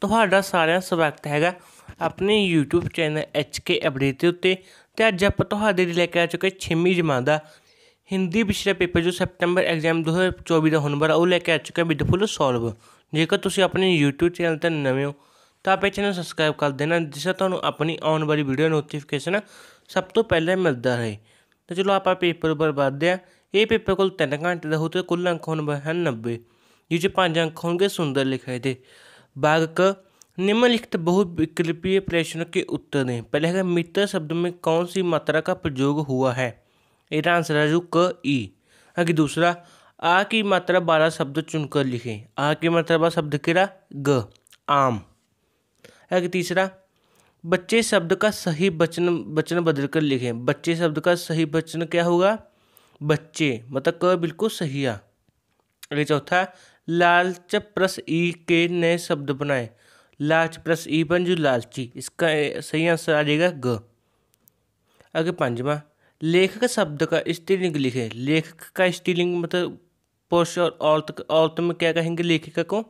ਤੁਹਾਡਾ ਸਾਰਿਆਂ ਸਵਾਗਤ ਹੈਗਾ ਆਪਣੇ YouTube ਚੈਨਲ HK ਅਪਡੇਟ ਦੇ ਉੱਤੇ ਤੇ ਅੱਜ ਆਪਾਂ ਤੁਹਾਡੇ ਲਈ ਲੈ ਕੇ ਆ ਚੁੱਕੇ 6ਵੀਂ ਜਮਾਤ ਦਾ ਹਿੰਦੀ ਦਾ ਪੇਪਰ ਜੋ ਸੈਪਟੈਂਬਰ ਐਗਜ਼ਾਮ 2024 ਦਾ ਹੋਣ ਵਾਲਾ ਉਹ ਲੈ ਕੇ ਆ ਚੁੱਕੇ ਵਿਦ ਫੁੱਲ ਸੋਲਵ ਜੇਕਰ ਤੁਸੀਂ ਆਪਣੇ YouTube ਚੈਨਲ ਤੇ ਨਵੇਂ ਹੋ ਤਾਂ ਆਪੇ ਚੈਨਲ ਸਬਸਕ੍ਰਾਈਬ ਕਰ ਦੇਣਾ ਜਿਸ ਨਾਲ ਤੁਹਾਨੂੰ ਆਪਣੀ ਆਉਣ ਵਾਲੀ ਵੀਡੀਓ ਨੋਟੀਫਿਕੇਸ਼ਨ ਸਭ ਤੋਂ ਪਹਿਲਾਂ ਮਿਲਦਾ ਰਹੇ ਤਾਂ ਚਲੋ ਆਪਾਂ ਪੇਪਰ ਉੱਪਰ ਵੱਧਦੇ ਆ ਇਹ ਪੇਪਰ ਕੋਲ 3 ਘੰਟੇ ਦਾ ਹੋ ਤੇ ਕੁੱਲ ਅੰਕ ਹੋਣ ਹਨ 90 ਜਿਸ 5 ਅੰਕ ਹੋਣਗੇ ਸੁੰਦਰ ਲਿਖਾਏ ਦੇ भाग क निम्नलिखित बहुविकल्पीय प्रश्नों के उत्तर दें पहले है मित्र शब्द में कौन सी मात्रा का प्रयोग हुआ है इसका आंसर है जो क ई आगे दूसरा आ की मात्रा बारह शब्द चुनकर लिखें आ की मात्रा बारह शब्द केरा ग आम आगे तीसरा बच्चे शब्द का सही वचन वचन बदल कर लिखें बच्चे शब्द का सही वचन क्या होगा बच्चे मतलब क बिल्कुल सही आ चौथा लालचप्रस ई के नए शब्द बनाए लालचप्रस ई बन जो लालची इसका सही आंसर आ जाएगा ग आगे पांचवा लेखक शब्द का स्त्रीलिंग लिखे लेखक का स्त्रीलिंग मतलब पुरुष और औरत औरत में क्या कहेंगे लेखिका को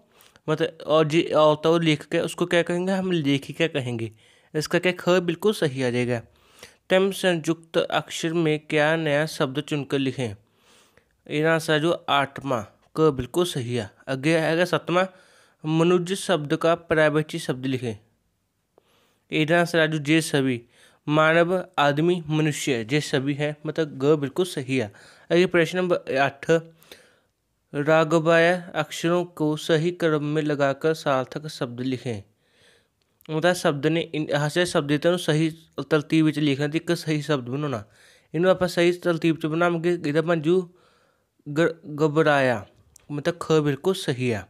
मतलब और जी औरत और लेखक है उसको क्या कहेंगे हम लेखिका कहेंगे इसका क्या ख बिल्कुल सही आ जाएगा तम संयुक्त अक्षर में क्या नया शब्द चुनकर लिखें इन आंसर जो आठवा आपका बिल्कुल सही है आगे आएगा सतवा मनुज शब्द का प्रायवची शब्द लिखें एडा राजू जे सभी मानव आदमी मनुष्य जे सभी है मतलब ग बिल्कुल सही है आगे प्रश्न नंबर आठ रागवाय अक्षरों को सही क्रम में लगाकर सार्थक शब्द लिखें मतलब शब्द ने इन हास्य शब्द तो सही तरतीब लिखना एक सही शब्द बनाना ਸ਼ਬਦ आप सही तरतीब बनावे ਤਰਤੀਬ मंजू ਬਣਾਵਾਂਗੇ मतलब ख बिल्कुल सही है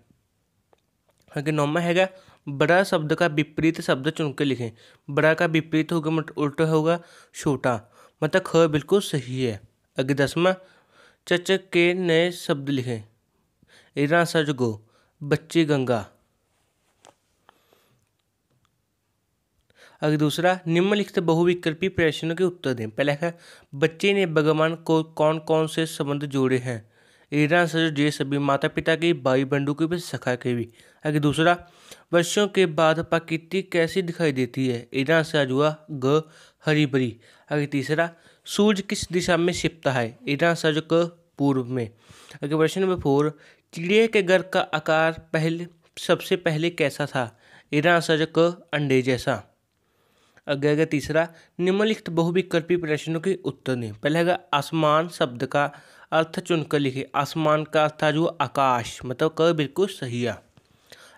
अगर नौमा हैगा बड़ा शब्द का विपरीत शब्द चुन के लिखें बड़ा का विपरीत होगा मत मतलब उल्टा होगा छोटा मतलब ख बिल्कुल सही है अगर दसवा चच के नए शब्द लिखें इरा सज गो बच्ची गंगा अगर दूसरा निम्नलिखित बहुविकल्पी प्रश्नों के उत्तर दें पहला है बच्चे ने भगवान को कौन कौन से संबंध जोड़े हैं ईरान सजो ये सभी माता पिता की भाई बंधु की भी सखा के भी आगे दूसरा वर्षों के बाद प्रकृति कैसी दिखाई देती है ईरान से आज हुआ ग हरी भरी आगे तीसरा सूर्य किस दिशा में छिपता है ईरान सज क पूर्व में आगे प्रश्न नंबर फोर चिड़िया के घर का आकार पहले सबसे पहले कैसा था ईरान सज क अंडे जैसा अगर अगर तीसरा निम्नलिखित बहुविकल्पी प्रश्नों के उत्तर दें पहला अगर आसमान शब्द का अर्थ चुनकर लिखें आसमान का अर्थ था जो आकाश मतलब क बिल्कुल सही है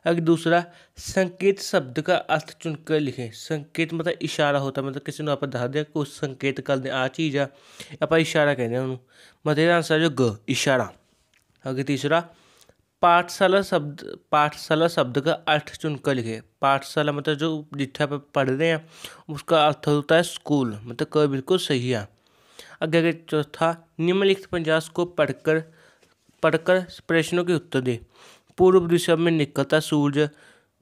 अगर दूसरा संकेत शब्द का अर्थ चुनकर लिखें संकेत मतलब इशारा होता मतलब किसी ने आप दस दिया कुछ संकेत कर दें आ चीज़ है आप इशारा कहते हैं उन्होंने मतलब आंसर जो ग इशारा अगर तीसरा पाठशाला शब्द पाठशाला शब्द का अर्थ चुनकर लिखे पाठशाला मतलब जो जिथे आप पढ़ रहे हैं उसका अर्थ होता है स्कूल मतलब क बिल्कुल सही है अगर चौथा निम्नलिखित पंचास को पढ़कर पढ़कर प्रश्नों के उत्तर दे पूर्व दिशा में निकलता सूरज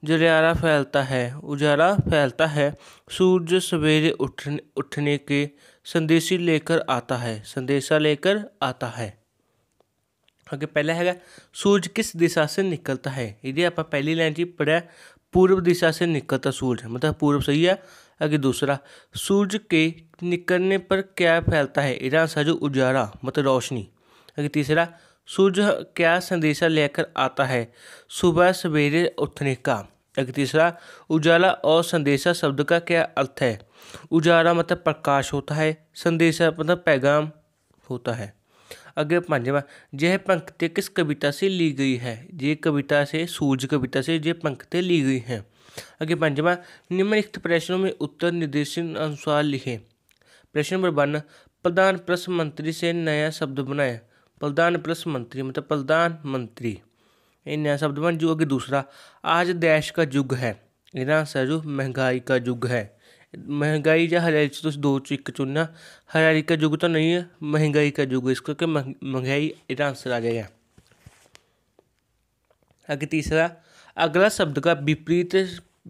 जलियारा फैलता है उजाला फैलता है सूरज सवेरे उठने उठने के संदेशी लेकर आता है संदेशा लेकर आता है आगे पहला हैगा सूरज किस दिशा से निकलता है यदि आप पहली लाइन जी पढ़ा पूर्व दिशा से निकलता सूर्य मतलब पूर्व सही है आगे दूसरा सूर्य के निकलने पर क्या फैलता है ईरान जो उजाला मतलब रोशनी आगे तीसरा सूर्य क्या संदेशा लेकर आता है सुबह सवेरे उठने का एक तीसरा उजाला और संदेशा शब्द का क्या अर्थ है उजाला मतलब प्रकाश होता है संदेशा मतलब पैगाम होता है अगे पाँचवा यह पंक्ति किस कविता से ली गई है ये कविता से सूर्य कविता से ये पंक्ति ली गई हैं अगे पांचवा निम्नलिखित प्रश्नों में उत्तर निर्देशन अनुसार लिखें प्रश्न नंबर वन प्रधान प्रश्न मंत्री से नया शब्द बनाए प्रधान प्रश्न मंत्री मतलब प्रधान मंत्री ये नया शब्द बन जो अगे दूसरा आज देश का युग है इरा सर महंगाई का युग है महंगाई या हरियाली से तो दो एक चुनना हरियाली का युग तो नहीं है महंगाई का युग इसको के महंगाई इधर आंसर आ जाएगा आगे तीसरा अगला शब्द का विपरीत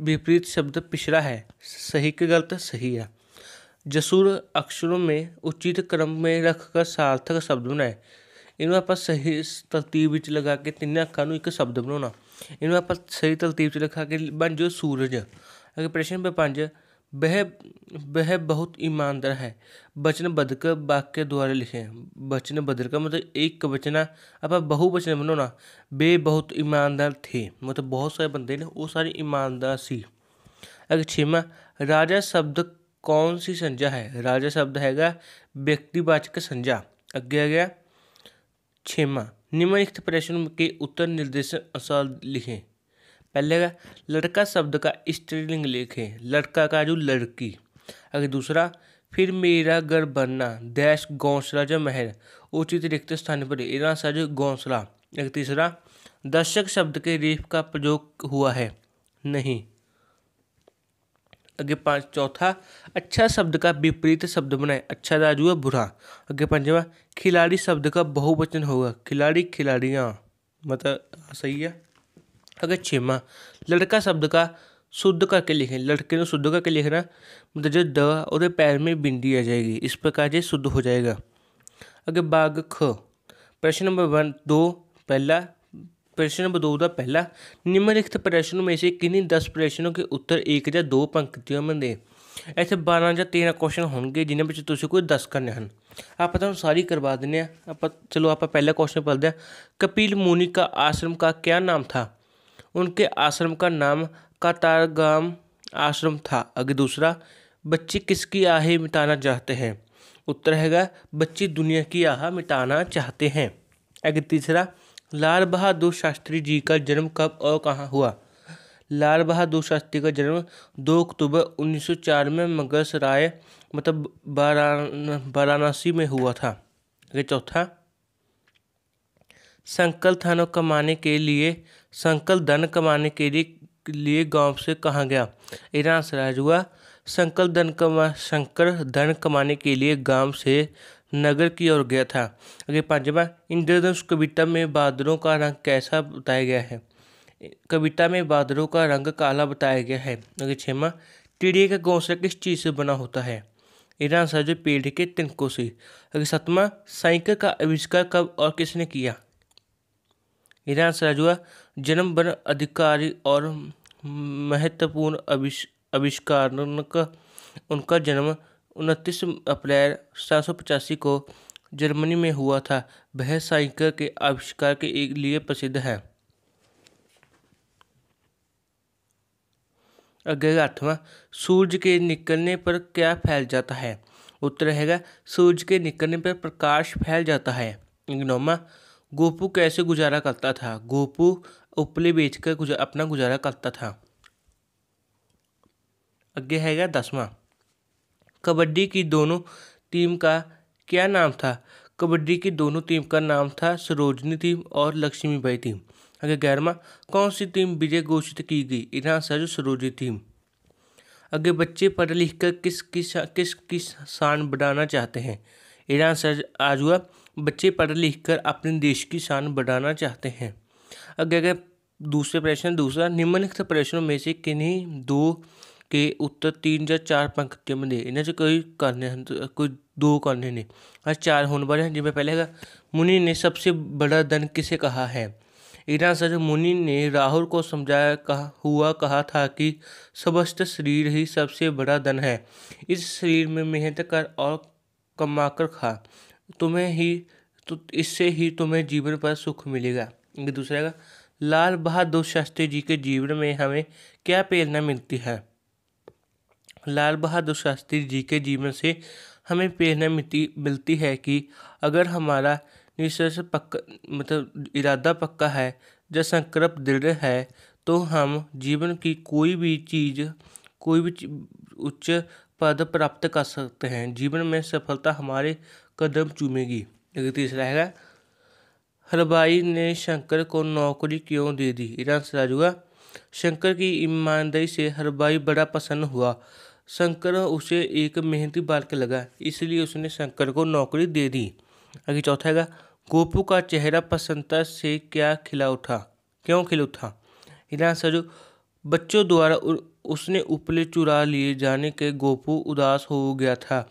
विपरीत शब्द पिछड़ा है सही के गलत तो सही है जसूर अक्षरों में उचित क्रम में रखकर सार्थक शब्द बनाए इन आप सही तरतीब लगा के तीन अखा एक शब्द बना इन ਬਣਾਉਣਾ सही तरतीब लिखा के बन ਲਿਖਾ सूरज अगर प्रश्न नंबर पाँच वह वह बहुत ईमानदार है वचनबद्ध का वाक्य द्वारा लिखें वचनबद्ध का मतलब एक बचना आप बहुवचन बनो ना वे बहुत ईमानदार थे मतलब बहुत सारे बंदे ने वो सारे ईमानदार सी अगर छेवा राजा शब्द कौन सी संज्ञा है राजा शब्द हैगा व्यक्तिवाचक संज्ञा अगे आ गया छेवा निम्नलिखित प्रश्न के उत्तर निर्देश अनुसार लिखें पहले लड़का शब्द का स्त्रीलिंग लिखें लड़का का जो लड़की अगर दूसरा फिर मेरा घर बनना देश गौसला जो महल उचित रिक्त तो स्थान पर इरा सज गौसला एक तीसरा दर्शक शब्द के रेफ का प्रयोग हुआ है नहीं आगे पाँच चौथा अच्छा शब्द का विपरीत शब्द बनाए अच्छा राजू है बुरा आगे पाँचवा खिलाड़ी शब्द का बहुवचन होगा खिलाड़ी खिलाड़ियाँ मतलब सही है अगर छेमा लड़का शब्द का शुद्ध करके लिखें लड़के ने शुद्ध करके लिखना मतलब जो द और पैर में बिंदी आ जाएगी इस प्रकार से शुद्ध हो जाएगा अगर बाघ ख प्रश्न नंबर वन दो पहला प्रश्न नंबर दो का पहला निम्नलिखित प्रश्नों में से किन्हीं दस प्रश्नों के उत्तर एक या दो पंक्तियों में दें ऐसे बारह या तेरह क्वेश्चन होंगे जिन्हें बच्चे ਤੁਸੀਂ कोई दस करने हैं आप तो सारी करवा ਦਿੰਨੇ आप चलो आप पहला क्वेश्चन ਕੁਐਸਚਨ ਪੜਦੇ कपिल मुनि का आश्रम का क्या नाम था उनके आश्रम का नाम कातारगाम आश्रम था आगे दूसरा बच्चे किसकी आहें मिटाना चाहते हैं उत्तर हैगा बच्चे दुनिया की आह मिटाना चाहते हैं आगे तीसरा लाल बहादुर शास्त्री जी का जन्म कब और कहाँ हुआ लाल बहादुर शास्त्री का जन्म 2 अक्टूबर 1904 में राय मतलब वाराणसी में हुआ था अगर चौथा संकल धन कमाने के लिए संकल धन कमाने के लिए लिए गांव से कहा गया इरा आंसर आज हुआ संकल धन कमा शंकर धन कमाने के लिए गांव से नगर की ओर गया था अगर पांचवा इंद्रधनुष कविता में बादलों का रंग कैसा बताया गया है कविता में बादलों का रंग काला बताया गया है अगर छमा टिड़िए का घोंसला किस चीज़ से बना होता है इरा आंसर जो पेड़ के तिनकों से अगर सतमा साइकिल का आविष्कार कब और किसने किया ईरान से राजुआ जन्म बन अधिकारी और महत्वपूर्ण अविष उनका जन्म उनतीस अप्रैल सात को जर्मनी में हुआ था वह साइकिल के आविष्कार के लिए प्रसिद्ध है अगर आठवां सूरज के निकलने पर क्या फैल जाता है उत्तर रहेगा सूरज के निकलने पर प्रकाश फैल जाता है नौवा गोपू कैसे गुजारा करता था गोपू उपले बेचकर गुजा, अपना गुजारा करता था अगे हैगा दसवा कबड्डी की दोनों टीम का क्या नाम था कबड्डी की दोनों टीम का नाम था सरोजनी टीम और लक्ष्मीबाई टीम अगर ग्यारहवा कौन सी टीम विजय घोषित की गई इरा सर सरोजी टीम अगे बच्चे पढ़ लिख कर किस किस किस किस शान बढ़ाना चाहते हैं इरा सर आजुआ बच्चे पढ़ लिख कर अपने देश की शान बढ़ाना चाहते हैं अगर अगर दूसरे प्रश्न दूसरा निम्नलिखित प्रश्नों में से किन्हीं दो के उत्तर तीन या चार पंक्तियों में दे इन्हें से कोई करने हैं तो कोई दो करने ने और चार होने वाले हैं जिनमें पहले मुनि ने सबसे बड़ा धन किसे कहा है इरा सर मुनि ने राहुल को समझाया कहा हुआ कहा था कि समस्त शरीर ही सबसे बड़ा धन है इस शरीर में मेहनत कर और कमाकर खा तुम्हें ही तो इससे ही तुम्हें जीवन पर सुख मिलेगा दूसरा का लाल बहादुर शास्त्री जी के जीवन में हमें क्या प्रेरणा मिलती है लाल बहादुर शास्त्री जी के जीवन से हमें प्रेरणा मिलती मिलती है कि अगर हमारा निश्चय पक्का मतलब इरादा पक्का है या संकल्प दृढ़ है तो हम जीवन की कोई भी चीज़ कोई भी उच्च पद प्राप्त कर सकते हैं जीवन में सफलता हमारे कदम चूमेगी नंबर तीसरा है हलवाई ने शंकर को नौकरी क्यों दे दी आंसर से राजूगा शंकर की ईमानदारी से हलवाई बड़ा प्रसन्न हुआ शंकर उसे एक मेहनती बालक लगा इसलिए उसने शंकर को नौकरी दे दी आगे चौथा है गोपू का चेहरा प्रसन्नता से क्या खिला उठा क्यों खिल उठा ईरान आंसर बच्चों द्वारा उसने उपले चुरा लिए जाने के गोपू उदास हो गया था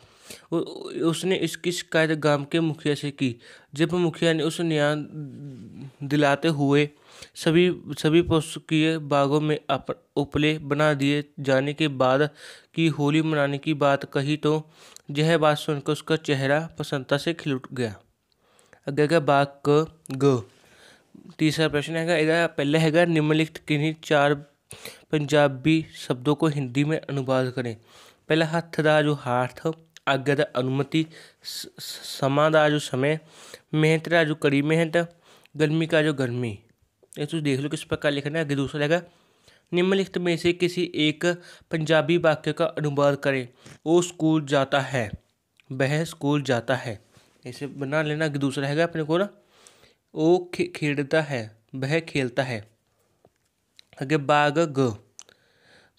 उसने इसकी शिकायत गांव के मुखिया से की जब मुखिया ने उस न्याय दिलाते हुए सभी सभी पुस्तकीय बागों में अप, उपले बना दिए जाने के बाद की होली मनाने की बात कही तो यह बात सुनकर उसका चेहरा प्रसन्नता से खिल उठ गया अगर का बाग ग तीसरा प्रश्न है यह पहला है निम्नलिखित किन्हीं चार पंजाबी शब्दों को हिंदी में अनुवाद करें पहला हथ का जो हाथ आज्ञा अनुमति समादा जो समय मेहनत जो कड़ी मेहनत गर्मी का जो गर्मी ये तो देख लो किस प्रकार लिखना है आगे दूसरा रहेगा निम्नलिखित में से किसी एक पंजाबी वाक्य का अनुवाद करें वो स्कूल जाता है वह स्कूल जाता है ऐसे बना लेना आगे दूसरा है अपने को ना वो खे, खेलता है वह खेलता है आगे बाघ ग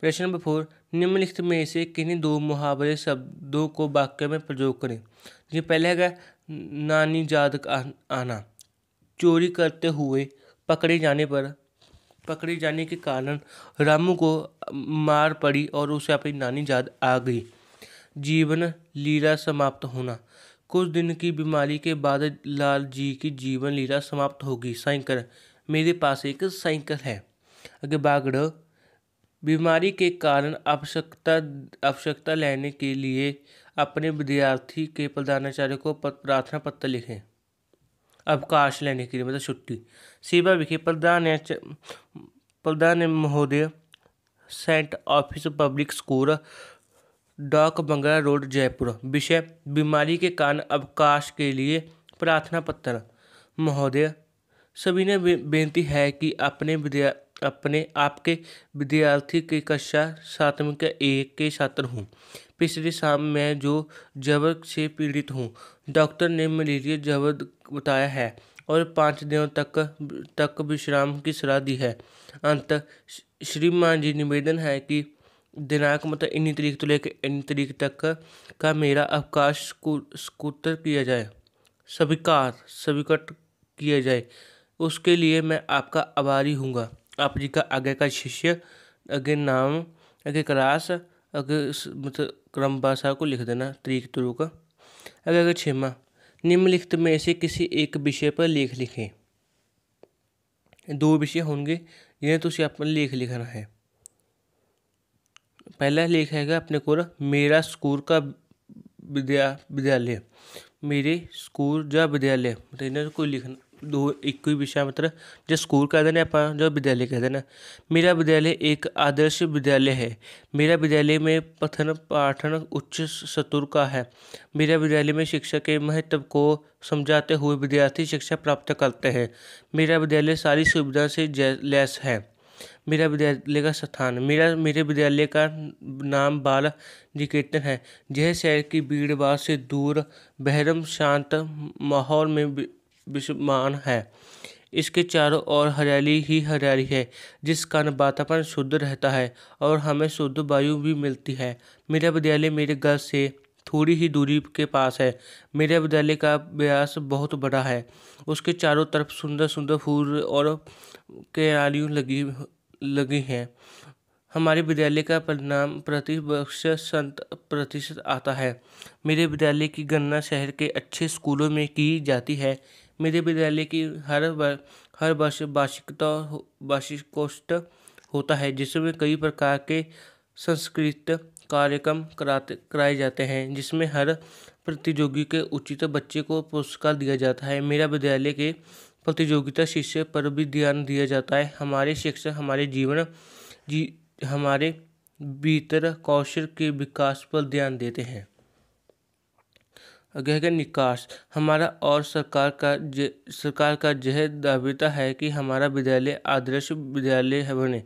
प्रश्न नंबर फोर निम्नलिखित में से किन्हीं दो मुहावरे शब्दों को वाक्य में प्रयोग करें जो पहले है नानी जाद आना चोरी करते हुए पकड़े जाने पर पकड़े जाने के कारण रामू को मार पड़ी और उसे अपनी नानी जाद आ गई जीवन लीला समाप्त होना कुछ दिन की बीमारी के बाद लाल जी की जीवन लीला समाप्त होगी साइकिल मेरे पास एक साइकिल है अगर बागड़ बीमारी के कारण आवश्यकता आवश्यकता लेने के लिए अपने विद्यार्थी के प्रधानाचार्य को प्रार्थना पत्र लिखें अवकाश लेने के लिए मतलब छुट्टी सेवा विखे प्रधान प्रधान महोदय saint office public school Dak bungalow road Jaipur विषय बीमारी के कारण अवकाश के लिए प्रार्थना पत्र महोदय सभी ने बेनती है कि अपने विद्या अपने आपके विद्यार्थी की कक्षा सातवीं में एक के छात्र हूँ पिछले शाम मैं जो जबर से पीड़ित हूँ डॉक्टर ने मलेरिया जबर बताया है और पाँच दिनों तक तक विश्राम की सलाह दी है अंत श्रीमान जी निवेदन है कि दिनांक मतलब इन्नी तारीख तो लेकर इन्नी तारीख तक का मेरा अवकाश स्कूटर किया जाए स्वीकार स्वीकृत किया जाए उसके लिए मैं आपका आभारी हूँगा आप जी का आगे का शिष्य अगे नाम अगे क्रास अगे मतलब क्रम भाषा को लिख देना तरीक तुरुक अगे अगर छेमा निम्नलिखित में से किसी एक विषय पर लेख लिखें दो विषय होंगे जिन्हें तुम अपना लेख लिखना है पहला लेख है अपने को मेरा स्कूल का विद्या विद्यालय मेरे स्कूल या विद्यालय मतलब इन्हें कोई लिखना दो एक ही विषय मतलब जो स्कूल कह देना आप जो विद्यालय कह देना मेरा विद्यालय एक आदर्श विद्यालय है मेरा विद्यालय में पठन पाठन उच्च सतुर का है मेरा विद्यालय में शिक्षा के महत्व को समझाते हुए विद्यार्थी शिक्षा प्राप्त करते हैं मेरा विद्यालय सारी सुविधा से लैस है मेरा विद्यालय का स्थान मेरा मेरे विद्यालय का नाम बाल निकेतन है यह शहर की भीड़ भाड़ से दूर बहरम शांत माहौल में विषमान है इसके चारों ओर हरियाली ही हरियाली है जिस कारण वातावरण शुद्ध रहता है और हमें शुद्ध वायु भी मिलती है मेरा विद्यालय मेरे घर से थोड़ी ही दूरी के पास है मेरे विद्यालय का व्यास बहुत बड़ा है उसके चारों तरफ सुंदर सुंदर फूल और क्यारियों लगी लगी हैं हमारे विद्यालय का परिणाम प्रति वर्ष संत प्रतिशत आता है मेरे विद्यालय की गणना शहर के अच्छे स्कूलों में की जाती है मेरे विद्यालय की हर हर वर्ष वार्षिकता वार्षिकोष्ठ होता है जिसमें कई प्रकार के संस्कृत कार्यक्रम कराते कराए जाते हैं जिसमें हर प्रतियोगी के उचित बच्चे को पुरस्कार दिया जाता है मेरा विद्यालय के प्रतियोगिता शिष्य पर भी ध्यान दिया जाता है हमारे शिक्षक हमारे जीवन जी हमारे भीतर कौशल के विकास पर ध्यान देते हैं गहन निकास हमारा और सरकार का सरकार का यह दावेता है कि हमारा विद्यालय आदर्श विद्यालय है बने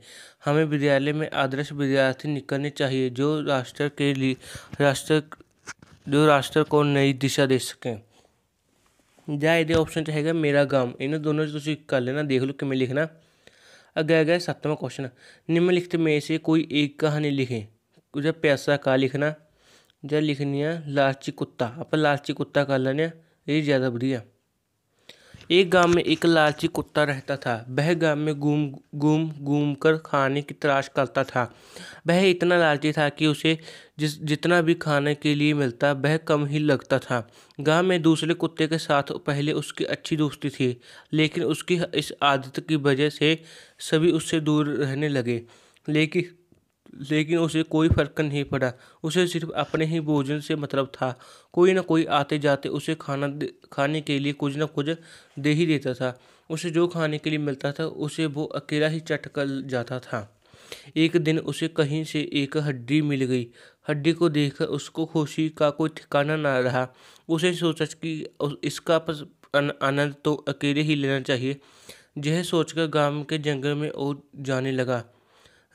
हमें विद्यालय में आदर्श विद्यार्थी निकलने चाहिए जो राष्ट्र के लिए राष्ट्र जो राष्ट्र को नई दिशा दे सकें जहाँ ये ऑप्शन रहेगा मेरा गांव इन दोनों तुम कर लेना देख लो किमें लिखना अगर अगे सत्तवा क्वेश्चन निम्नलिखित में से कोई एक कहानी लिखें कुछ प्यासा का लिखना जब लिखनी है लालची कुत्ता ਆਪਾਂ लालची कुत्ता कर लेने ये ज़्यादा बढ़िया एक गांव में एक लालची कुत्ता रहता था वह गांव में घूम घूम घूम कर खाने की तलाश करता था वह इतना लालची था कि उसे जिस जितना भी खाने के लिए मिलता वह कम ही लगता था गांव में दूसरे कुत्ते के साथ पहले उसकी अच्छी दोस्ती थी लेकिन उसकी इस आदत की वजह से सभी उससे दूर रहने लगे लेकिन लेकिन उसे कोई फर्क नहीं पड़ा उसे सिर्फ अपने ही भोजन से मतलब था कोई ना कोई आते जाते उसे खाना खाने के लिए कुछ ना कुछ दे ही देता था उसे जो खाने के लिए मिलता था उसे वो अकेला ही चट कर जाता था एक दिन उसे कहीं से एक हड्डी मिल गई हड्डी को देख उसको खुशी का कोई ठिकाना ना रहा उसे सोचा कि इसका आनंद तो अकेले ही लेना चाहिए यह सोचकर गांव के जंगल में और जाने लगा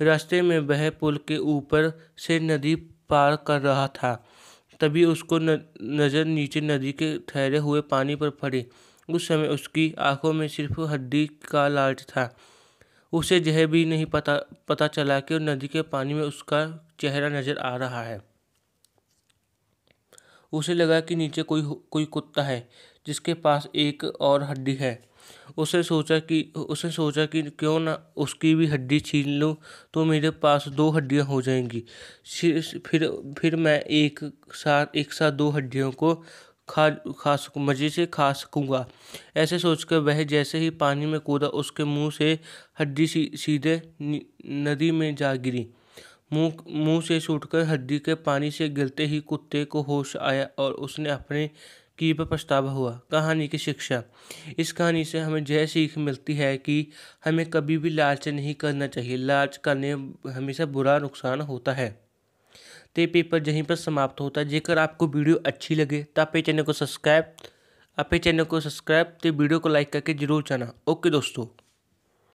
रास्ते में वह पुल के ऊपर से नदी पार कर रहा था तभी उसको नज़र नीचे नदी के ठहरे हुए पानी पर पड़ी उस समय उसकी आंखों में सिर्फ हड्डी का लालच था उसे यह भी नहीं पता पता चला कि नदी के पानी में उसका चेहरा नज़र आ रहा है उसे लगा कि नीचे कोई कोई कुत्ता है जिसके पास एक और हड्डी है उसे सोचा कि उसने सोचा कि क्यों ना उसकी भी हड्डी छीन लूँ तो मेरे पास दो हड्डियाँ हो जाएंगी फिर फिर मैं एक साथ एक साथ दो हड्डियों को खा खा सकूँ मज़े से खा सकूँगा ऐसे सोचकर वह जैसे ही पानी में कूदा उसके मुंह से हड्डी सी, सीधे नदी में जा गिरी मुंह मुंह से छूटकर हड्डी के पानी से गिरते ही कुत्ते को होश आया और उसने अपने की पर पछतावा हुआ कहानी की शिक्षा इस कहानी से हमें यह सीख मिलती है कि हमें कभी भी लालच नहीं करना चाहिए लालच करने हमेशा बुरा नुकसान होता है तो पेपर यहीं पर समाप्त होता है जेकर आपको वीडियो अच्छी लगे तो आप चैनल को सब्सक्राइब आप चैनल को सब्सक्राइब तो वीडियो को लाइक करके जरूर जाना ओके दोस्तों